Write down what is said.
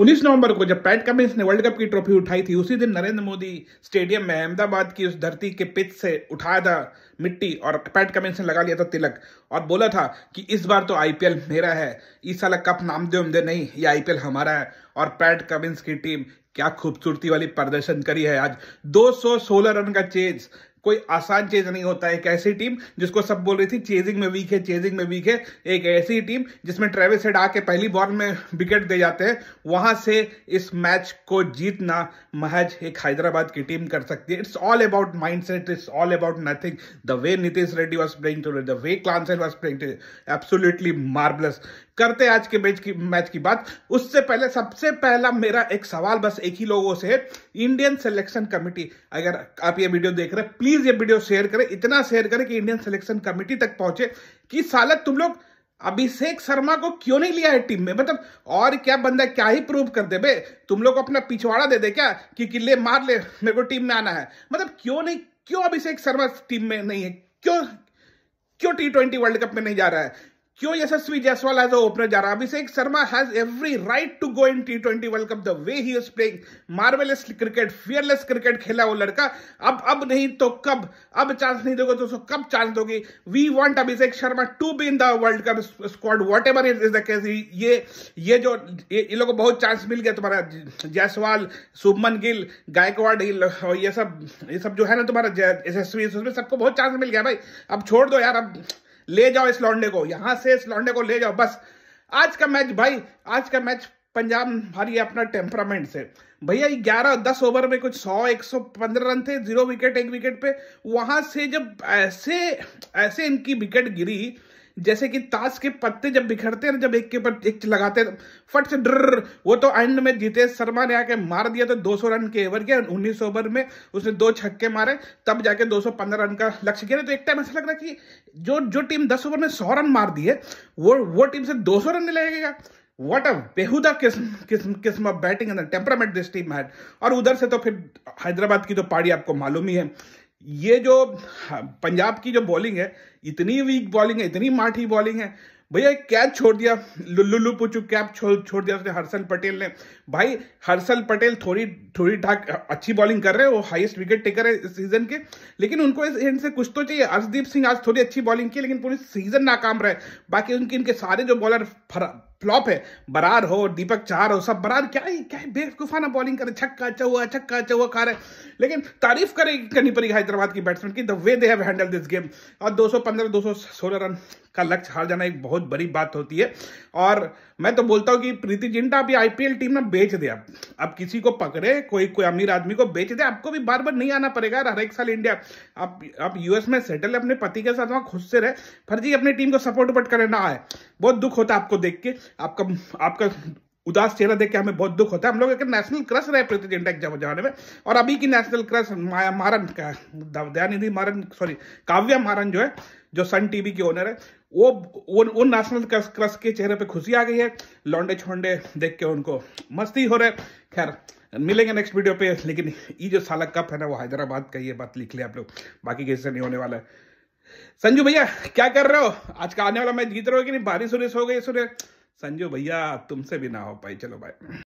19 नवंबर को जब पैट कमिंस ने वर्ल्ड कप की ट्रॉफी उठाई थी उसी दिन नरेंद्र मोदी स्टेडियम में अहमदाबाद की उस धरती के पिच से उठाया था मिट्टी और पैट कमिंस ने लगा लिया था तिलक और बोला था कि इस बार तो आईपीएल मेरा है इस साल कप नाम दे उमदे नहीं ये आईपीएल हमारा है और पैट कमिंस की टीम क्या खूबसूरती वाली प्रदर्शन करी है आज 216 रन का चेज कोई आसान चीज नहीं होता एक ऐसी टीम जिसको सब बोल रही थी चेजिंग में वीक है चेजिंग में वीक है एक ऐसी टीम जिसमें ट्रेविस हेड आके पहली बॉल में विकेट दे जाते हैं वहां से इस मैच को जीतना महज एक हैदराबाद की टीम कर सकती है it's all about mind set it's all about nothing the way Nitish Reddy was playing to the way Klaasen was playing to absolutely marvellous करते आज के मैच की मैच की बात उससे पहले सबसे पहला मेरा एक सवाल बस एक ही लोगों से है इंडियन सिलेक्शन कमिटी अगर आप ये वीडियो देख रहे हैं प्लीज ये वीडियो शेयर करें इतना शेयर करें कि इंडियन सिलेक्शन कमिटी तक पहुंचे कि साल तुम लोग अभिषेक शर्मा को क्यों नहीं लिया है टीम में मतलब और क्या बंदा क्या ही प्रूव कर दे बे तुम लोग अपना पिछवाड़ा दे दे क्या कि किले मार ले मेरे को टीम में आना है मतलब क्यों नहीं क्यों अभिषेक शर्मा टीम में नहीं है क्यों क्यों टी ट्वेंटी वर्ल्ड कप में नहीं जा रहा है क्यों यशस्वी जायसवाल एज ओपनर जा रहा है Abhishek Sharma has every right to go in T twenty world cup the way he is playing marvellous cricket fearless cricket खेला वो लड़का अब अब नहीं तो कब अब चांस नहीं दोगे दोस्तों कब चांस दोगे we want Abhishek Sharma to be in the world cup squad whatever is the case ये ये जो ये, लोगों को बहुत चांस मिल गया तुम्हारा जायसवाल सुभमन गिल गायकवाड़ ये सब ये सब जो है ना तुम्हारा यशस्वी सबको बहुत चांस मिल गया भाई अब छोड़ दो यार अब ले जाओ इस लौंडे को यहां से इस लौंडे को ले जाओ बस आज का मैच भाई आज का मैच पंजाब भारी अपना टेम्परामेंट से भैया ग्यारह दस ओवर में कुछ सौ एक सौ पंद्रह रन थे जीरो विकेट एक विकेट पे वहां से जब ऐसे ऐसे इनकी विकेट गिरी जैसे कि ताश के पत्ते जब बिखरते हैं जब एक के ऊपर एक लगाते हैं फट से डर वो तो एंड में जितेश शर्मा ने आके मार दिया तो 200 रन के ओवर गया उन्नीस ओवर में उसने दो छक्के मारे तब जाके 215 रन का लक्ष्य किया तो एक टाइम ऐसा लग रहा कि जो जो टीम दस ओवर में सौ रन मार दिए वो वो टीम से दो रन नहीं लगेगा वट अ बेहुदा किस्म किस्म किस्म of batting temperament this team had और उधर से तो फिर हैदराबाद की तो पाड़ी आपको मालूम ही है ये जो हाँ, पंजाब की जो बॉलिंग है इतनी वीक बॉलिंग है इतनी माठी बॉलिंग है भैया कैच छोड़ दिया लुल्लू पुचू कैप छोड़ छोड़ दिया उसने तो हर्षल पटेल ने भाई हर्षल पटेल थोड़ी थोड़ी ठाक अच्छी बॉलिंग कर रहे हैं वो हाईएस्ट विकेट टेकर है इस सीजन के लेकिन उनको इस एंड से कुछ तो चाहिए अर्शदीप सिंह आज थोड़ी अच्छी बॉलिंग की लेकिन पूरी सीजन नाकाम रहे बाकी उनके इनके सारे जो बॉलर फ्लॉप है बरार हो दीपक चार हो सब बरार क्या है क्या है बेवकूफाना बॉलिंग करे छक्का चौवा छक्का चौवा खा रहे लेकिन तारीफ करे करनी पड़ेगी हैदराबाद की बैट्समैन की the way they have handle this game और 215 216 रन का लक्ष्य हार जाना एक बहुत बड़ी बात होती है और मैं तो बोलता हूँ कि प्रीति जिंटा अभी आईपीएल टीम ना बेच दे आप अब किसी को पकड़े कोई कोई अमीर आदमी को बेच दे आपको भी बार बार नहीं आना पड़ेगा हर एक साल इंडिया आप आप यूएस में सेटल है अपने पति के साथ वहाँ खुश से रहे फर्जी अपनी टीम को सपोर्ट उपोर्ट करें ना आए बहुत दुख होता है आपको देख के आपका आपका उदास चेहरा देख के हमें बहुत दुख होता है हम लोग एक नेशनल क्रश रहे प्रीति जिंटा एक जमाने में और अभी की नेशनल क्रश माया मारन का दयानिधि मारन सॉरी काव्या मारन जो है जो सन टीवी के ओनर है वो उन उन नेशनल क्रस के चेहरे पे खुशी आ गई है लौंडे छोंडे देख के उनको मस्ती हो रहा है खैर मिलेंगे नेक्स्ट वीडियो पे लेकिन ये जो साला कप है ना वो हैदराबाद का ये बात लिख लिया आप लोग बाकी किसी से नहीं होने वाला है संजू भैया क्या कर रहे हो आज का आने वाला मैच जीत रहे हो कि नहीं बारिश हो गई सुने संजू भैया तुमसे भी ना हो पाई चलो भाई